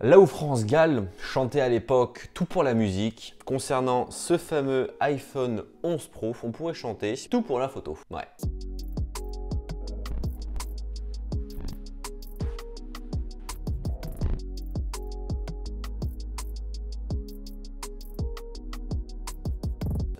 Là où France Gall chantait à l'époque tout pour la musique, concernant ce fameux iPhone 11 Pro, on pourrait chanter tout pour la photo. Ouais.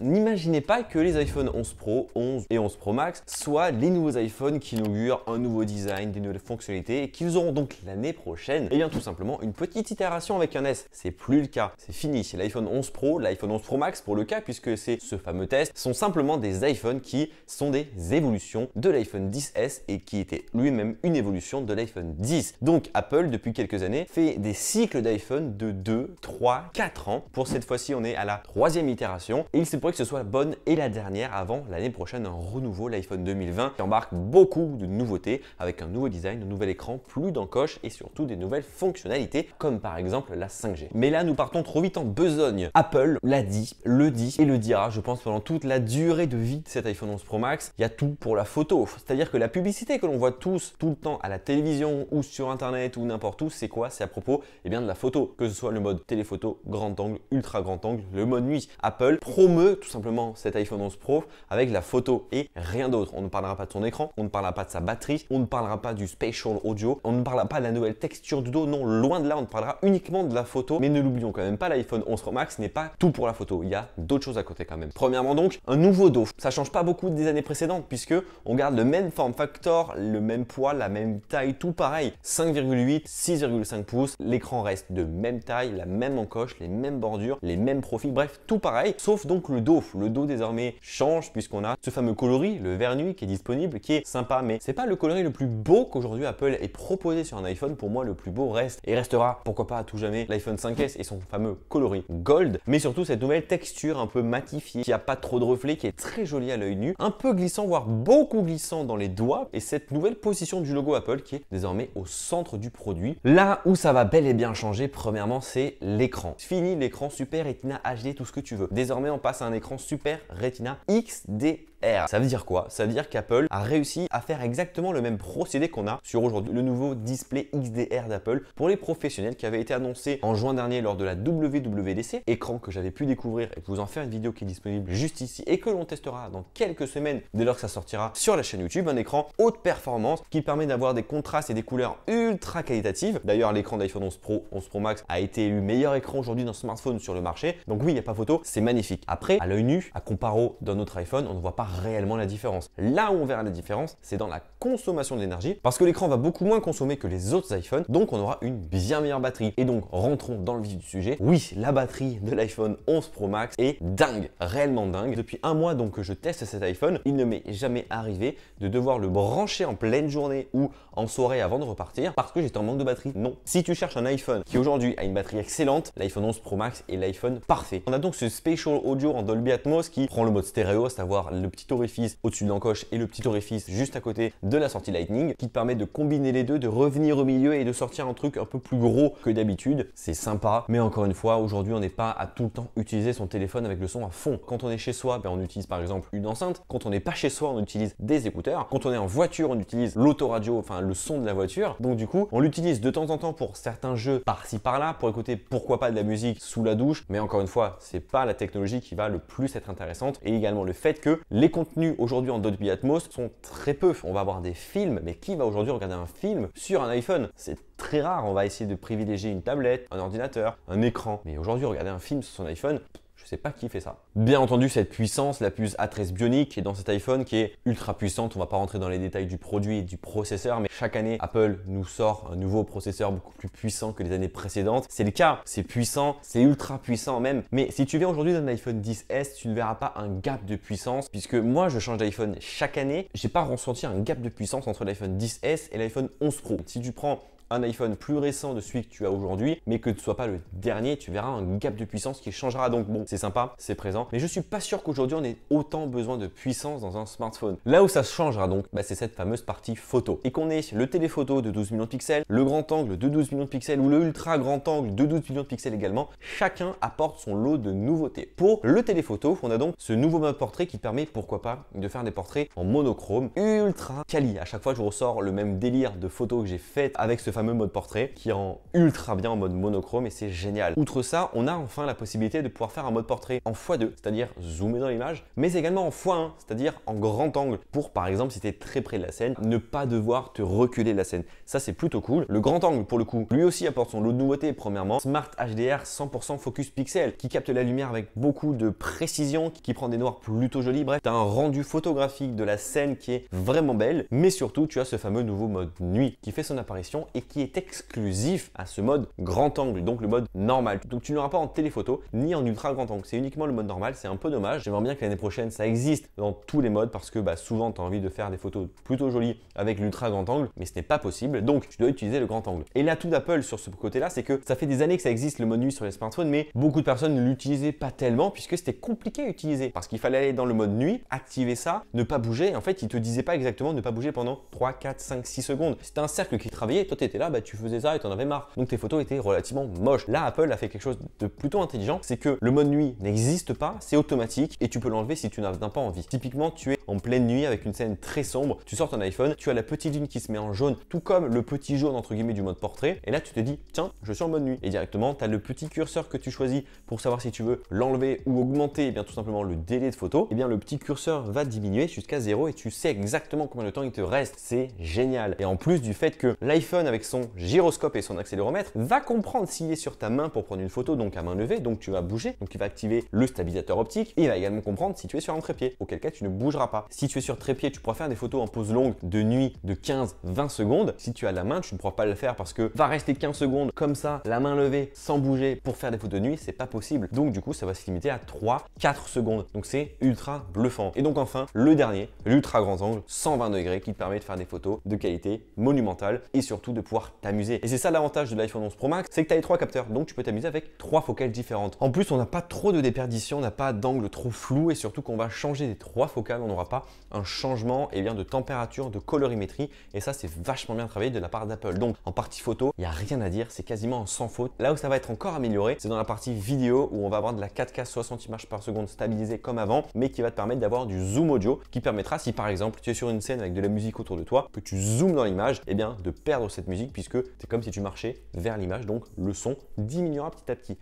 n'imaginez pas que les iPhone 11 Pro, 11 et 11 Pro Max soient les nouveaux iPhones qui inaugurent un nouveau design, des nouvelles fonctionnalités et qu'ils auront donc l'année prochaine, et eh bien tout simplement une petite itération avec un S. C'est plus le cas, c'est fini. C'est l'iPhone 11 Pro, l'iPhone 11 Pro Max pour le cas, puisque c'est ce fameux test, sont simplement des iPhones qui sont des évolutions de l'iPhone 10S et qui était lui-même une évolution de l'iPhone 10. Donc Apple, depuis quelques années, fait des cycles d'iPhone de 2, 3, 4 ans. Pour cette fois-ci, on est à la troisième itération et il se pourrait que ce soit la bonne et la dernière avant l'année prochaine, un renouveau, l'iPhone 2020, qui embarque beaucoup de nouveautés avec un nouveau design, un nouvel écran, plus d'encoches et surtout des nouvelles fonctionnalités, comme par exemple la 5G. Mais là, nous partons trop vite en besogne. Apple l'a dit, le dit et le dira, je pense, pendant toute la durée de vie de cet iPhone 11 Pro Max. Il y a tout pour la photo. C'est-à-dire que la publicité que l'on voit tous, tout le temps, à la télévision ou sur Internet ou n'importe où, c'est quoi C'est à propos et eh bien, de la photo, que ce soit le mode téléphoto, grand angle, ultra grand angle, le mode nuit. Apple promeut tout simplement cet iPhone 11 Pro avec la photo et rien d'autre. On ne parlera pas de son écran, on ne parlera pas de sa batterie, on ne parlera pas du spatial audio, on ne parlera pas de la nouvelle texture du dos, non, loin de là, on ne parlera uniquement de la photo. Mais ne l'oublions quand même pas, l'iPhone 11 Pro Max n'est pas tout pour la photo, il y a d'autres choses à côté quand même. Premièrement donc, un nouveau dos. Ça change pas beaucoup des années précédentes puisque on garde le même form factor, le même poids, la même taille, tout pareil. 5,8, 6,5 pouces, l'écran reste de même taille, la même encoche, les mêmes bordures, les mêmes profils, bref, tout pareil, sauf donc le le dos désormais change puisqu'on a ce fameux coloris, le vernis qui est disponible, qui est sympa, mais c'est pas le coloris le plus beau qu'aujourd'hui Apple ait proposé sur un iPhone. Pour moi, le plus beau reste et restera, pourquoi pas à tout jamais, l'iPhone 5S et son fameux coloris gold, mais surtout cette nouvelle texture un peu matifiée qui a pas trop de reflets, qui est très jolie à l'œil nu, un peu glissant, voire beaucoup glissant dans les doigts, et cette nouvelle position du logo Apple qui est désormais au centre du produit. Là où ça va bel et bien changer, premièrement, c'est l'écran. Fini l'écran Super Retina HD, tout ce que tu veux. Désormais, on passe à un écran Super Retina XD ça veut dire quoi Ça veut dire qu'Apple a réussi à faire exactement le même procédé qu'on a sur aujourd'hui le nouveau display XDR d'Apple pour les professionnels qui avait été annoncé en juin dernier lors de la WWDC, écran que j'avais pu découvrir et que vous en faire une vidéo qui est disponible juste ici et que l'on testera dans quelques semaines dès lors que ça sortira sur la chaîne YouTube, un écran haute performance qui permet d'avoir des contrastes et des couleurs ultra qualitatives. D'ailleurs, l'écran d'iPhone 11 Pro, 11 Pro Max a été élu meilleur écran aujourd'hui dans smartphone sur le marché. Donc oui, il n'y a pas photo, c'est magnifique. Après, à l'œil nu, à comparo d'un autre iPhone, on ne voit pas réellement la différence. Là où on verra la différence, c'est dans la consommation de l'énergie, parce que l'écran va beaucoup moins consommer que les autres iPhones, donc on aura une bien meilleure batterie. Et donc, rentrons dans le vif du sujet. Oui, la batterie de l'iPhone 11 Pro Max est dingue, réellement dingue. Depuis un mois donc que je teste cet iPhone, il ne m'est jamais arrivé de devoir le brancher en pleine journée ou en soirée avant de repartir parce que j'étais en manque de batterie. Non. Si tu cherches un iPhone qui aujourd'hui a une batterie excellente, l'iPhone 11 Pro Max est l'iPhone parfait. On a donc ce Special Audio en Dolby Atmos qui prend le mode stéréo, cest à savoir le petit orifice au-dessus de l'encoche et le petit orifice juste à côté de la sortie Lightning qui te permet de combiner les deux, de revenir au milieu et de sortir un truc un peu plus gros que d'habitude. C'est sympa, mais encore une fois, aujourd'hui, on n'est pas à tout le temps utiliser son téléphone avec le son à fond. Quand on est chez soi, ben, on utilise par exemple une enceinte. Quand on n'est pas chez soi, on utilise des écouteurs. Quand on est en voiture, on utilise l'autoradio, enfin le son de la voiture. Donc du coup, on l'utilise de temps en temps pour certains jeux par-ci par-là, pour écouter pourquoi pas de la musique sous la douche. Mais encore une fois, c'est pas la technologie qui va le plus être intéressante. Et également le fait que les contenus aujourd'hui en Dolby Atmos sont très peu. On va avoir des films, mais qui va aujourd'hui regarder un film sur un iPhone C'est très rare. On va essayer de privilégier une tablette, un ordinateur, un écran. Mais aujourd'hui, regarder un film sur son iPhone, je sais pas qui fait ça. Bien entendu, cette puissance, la puce A13 Bionic est dans cet iPhone qui est ultra puissante. On va pas rentrer dans les détails du produit et du processeur, mais chaque année, Apple nous sort un nouveau processeur beaucoup plus puissant que les années précédentes. C'est le cas, c'est puissant, c'est ultra puissant même. Mais si tu viens aujourd'hui d'un iPhone 10S, tu ne verras pas un gap de puissance puisque moi, je change d'iPhone chaque année. Je n'ai pas ressenti un gap de puissance entre l'iPhone 10S et l'iPhone 11 Pro. Si tu prends un iPhone plus récent de celui que tu as aujourd'hui, mais que tu ne sois pas le dernier, tu verras un gap de puissance qui changera. Donc bon, c'est sympa, c'est présent, mais je suis pas sûr qu'aujourd'hui on ait autant besoin de puissance dans un smartphone. Là où ça changera donc, bah, c'est cette fameuse partie photo. Et qu'on ait le téléphoto de 12 millions de pixels, le grand angle de 12 millions de pixels ou le ultra grand angle de 12 millions de pixels également, chacun apporte son lot de nouveautés. Pour le téléphoto, on a donc ce nouveau mode portrait qui permet, pourquoi pas, de faire des portraits en monochrome ultra quali. À chaque fois, je ressors le même délire de photos que j'ai faites avec ce fameux mode portrait qui rend ultra bien en mode monochrome et c'est génial. Outre ça, on a enfin la possibilité de pouvoir faire un mode portrait en x2, c'est-à-dire zoomer dans l'image, mais également en x1, c'est-à-dire en grand angle pour par exemple si tu es très près de la scène, ne pas devoir te reculer de la scène. Ça c'est plutôt cool. Le grand angle pour le coup, lui aussi apporte son lot de nouveautés. Premièrement, Smart HDR 100% focus pixel qui capte la lumière avec beaucoup de précision, qui prend des noirs plutôt jolis. Bref, tu as un rendu photographique de la scène qui est vraiment belle, mais surtout tu as ce fameux nouveau mode nuit qui fait son apparition et qui est exclusif à ce mode grand angle, donc le mode normal. Donc tu n'auras pas en téléphoto ni en ultra grand angle, c'est uniquement le mode normal, c'est un peu dommage. J'aimerais bien que l'année prochaine ça existe dans tous les modes parce que bah, souvent tu as envie de faire des photos plutôt jolies avec l'ultra grand angle, mais ce n'est pas possible, donc tu dois utiliser le grand angle. Et l'atout d'Apple sur ce côté-là, c'est que ça fait des années que ça existe le mode nuit sur les smartphones, mais beaucoup de personnes ne l'utilisaient pas tellement puisque c'était compliqué à utiliser parce qu'il fallait aller dans le mode nuit, activer ça, ne pas bouger. En fait, il te disait pas exactement ne pas bouger pendant 3, 4, 5, 6 secondes. C'était un cercle qui travaillait, toi là, bah, tu faisais ça et en avais marre. Donc tes photos étaient relativement moches. Là, Apple a fait quelque chose de plutôt intelligent, c'est que le mode nuit n'existe pas, c'est automatique et tu peux l'enlever si tu n'as pas envie. Typiquement, tu es en pleine nuit avec une scène très sombre, tu sors ton iPhone, tu as la petite ligne qui se met en jaune, tout comme le petit jaune entre guillemets du mode portrait, et là tu te dis, tiens, je suis en mode nuit. Et directement, tu as le petit curseur que tu choisis pour savoir si tu veux l'enlever ou augmenter, et eh bien tout simplement le délai de photo, et eh bien le petit curseur va diminuer jusqu'à zéro et tu sais exactement combien de temps il te reste. C'est génial. Et en plus du fait que l'iPhone avec son gyroscope et son accéléromètre, va comprendre s'il est sur ta main pour prendre une photo, donc à main levée, donc tu vas bouger, donc il va activer le stabilisateur optique et il va également comprendre si tu es sur un trépied, auquel cas tu ne bougeras pas. Si tu es sur trépied, tu pourras faire des photos en pose longue de nuit de 15-20 secondes. Si tu as la main, tu ne pourras pas le faire parce que va rester 15 secondes comme ça, la main levée, sans bouger pour faire des photos de nuit, c'est pas possible. Donc du coup, ça va se limiter à 3-4 secondes. Donc c'est ultra bluffant. Et donc enfin, le dernier, l'ultra grand angle, 120 degrés, qui te permet de faire des photos de qualité monumentale et surtout de pouvoir t'amuser. Et c'est ça l'avantage de l'iPhone 11 Pro Max, c'est que tu as les trois capteurs, donc tu peux t'amuser avec trois focales différentes. En plus, on n'a pas trop de déperdition, on n'a pas d'angle trop flou et surtout qu'on va changer des trois focales, on n'aura pas un changement et eh bien, de température, de colorimétrie. Et ça, c'est vachement bien travaillé de la part d'Apple. Donc, en partie photo, il n'y a rien à dire, c'est quasiment sans faute. Là où ça va être encore amélioré, c'est dans la partie vidéo où on va avoir de la 4K 60 images par seconde stabilisée comme avant, mais qui va te permettre d'avoir du zoom audio qui permettra, si par exemple tu es sur une scène avec de la musique autour de toi, que tu zoomes dans l'image, et eh bien de perdre cette musique puisque c'est comme si tu marchais vers l'image, donc le son diminuera petit à petit.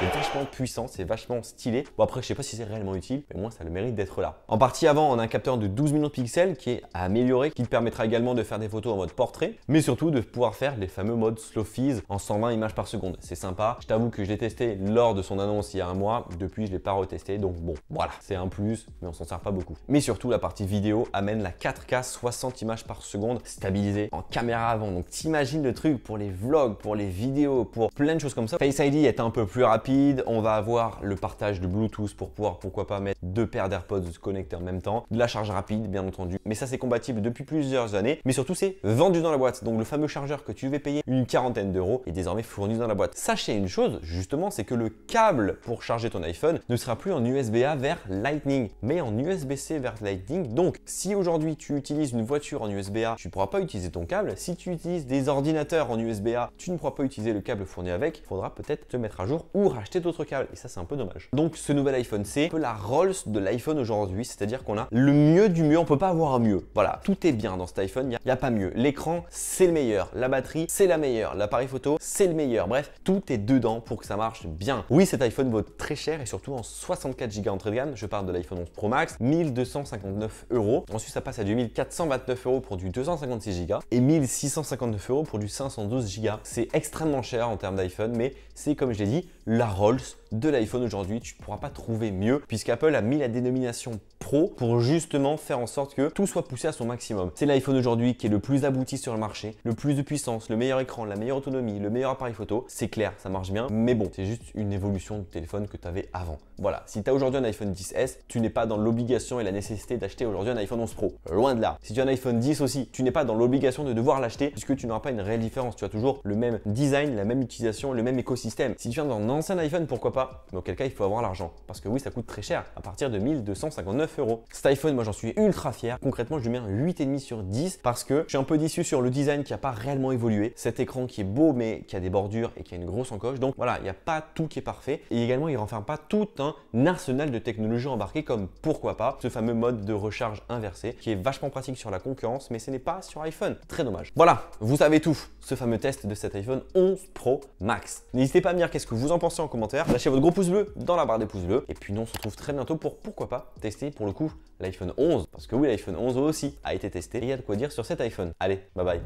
C'est vachement puissant, c'est vachement stylé. Bon après, je sais pas si c'est réellement utile, mais moi, ça le mérite d'être là. En partie avant, on a un capteur de 12 millions de pixels qui est amélioré, qui te permettra également de faire des photos en mode portrait, mais surtout de pouvoir faire les fameux modes slow en 120 images par seconde. C'est sympa. Je t'avoue que je l'ai testé lors de son annonce il y a un mois. Depuis, je l'ai pas retesté. Donc bon, voilà, c'est un plus, mais on s'en sert pas beaucoup. Mais surtout, la partie vidéo amène la 4K 60 images par seconde stabilisée en caméra avant. Donc t'imagines le truc pour les vlogs, pour les vidéos, pour plein de choses comme ça. Face ID est un peu plus rapide on va avoir le partage de Bluetooth pour pouvoir pourquoi pas mettre deux paires d'AirPods connectés en même temps, de la charge rapide bien entendu, mais ça c'est compatible depuis plusieurs années, mais surtout c'est vendu dans la boîte, donc le fameux chargeur que tu devais payer une quarantaine d'euros est désormais fourni dans la boîte. Sachez une chose justement, c'est que le câble pour charger ton iPhone ne sera plus en USB-A vers Lightning, mais en USB-C vers Lightning, donc si aujourd'hui tu utilises une voiture en USB-A, tu ne pourras pas utiliser ton câble, si tu utilises des ordinateurs en USB-A, tu ne pourras pas utiliser le câble fourni avec, il faudra peut-être te mettre à jour ou acheter d'autres câbles. Et ça, c'est un peu dommage. Donc, ce nouvel iPhone c'est un la Rolls de l'iPhone aujourd'hui, c'est-à-dire qu'on a le mieux du mieux. On peut pas avoir un mieux. Voilà, tout est bien dans cet iPhone. Il n'y a, pas mieux. L'écran, c'est le meilleur. La batterie, c'est la meilleure. L'appareil photo, c'est le meilleur. Bref, tout est dedans pour que ça marche bien. Oui, cet iPhone vaut très cher et surtout en 64 Go entrée de gamme. Je parle de l'iPhone 11 Pro Max, 1259 euros. Ensuite, ça passe à du 1429 euros pour du 256 Go et 1659 euros pour du 512 Go. C'est extrêmement cher en termes d'iPhone, mais c'est comme je l'ai dit, la holst de l'iPhone aujourd'hui. Tu ne pourras pas trouver mieux puisqu'Apple a mis la dénomination Pro pour justement faire en sorte que tout soit poussé à son maximum. C'est l'iPhone aujourd'hui qui est le plus abouti sur le marché, le plus de puissance, le meilleur écran, la meilleure autonomie, le meilleur appareil photo. C'est clair, ça marche bien, mais bon, c'est juste une évolution du téléphone que tu avais avant. Voilà, si tu as aujourd'hui un iPhone 10S, tu n'es pas dans l'obligation et la nécessité d'acheter aujourd'hui un iPhone 11 Pro. Loin de là. Si tu as un iPhone 10 aussi, tu n'es pas dans l'obligation de devoir l'acheter puisque tu n'auras pas une réelle différence. Tu as toujours le même design, la même utilisation, le même écosystème. Si tu viens d'un ancien iPhone, pourquoi pas mais auquel cas il faut avoir l'argent. Parce que oui, ça coûte très cher, à partir de 1259 euros. Cet iPhone, moi j'en suis ultra fier. Concrètement, je lui mets un 8,5 sur 10 parce que je suis un peu déçu sur le design qui n'a pas réellement évolué. Cet écran qui est beau mais qui a des bordures et qui a une grosse encoche. Donc voilà, il n'y a pas tout qui est parfait. Et également, il ne renferme pas tout un arsenal de technologies embarquées comme pourquoi pas ce fameux mode de recharge inversé qui est vachement pratique sur la concurrence, mais ce n'est pas sur iPhone. Très dommage. Voilà, vous savez tout. Ce fameux test de cet iPhone 11 Pro Max. N'hésitez pas à me dire qu'est-ce que vous en pensez en commentaire. Lâchez votre gros pouce bleu dans la barre des pouces bleus. Et puis nous, on se retrouve très bientôt pour, pourquoi pas, tester pour le coup l'iPhone 11. Parce que oui, l'iPhone 11 aussi a été testé et il y a de quoi dire sur cet iPhone. Allez, bye bye.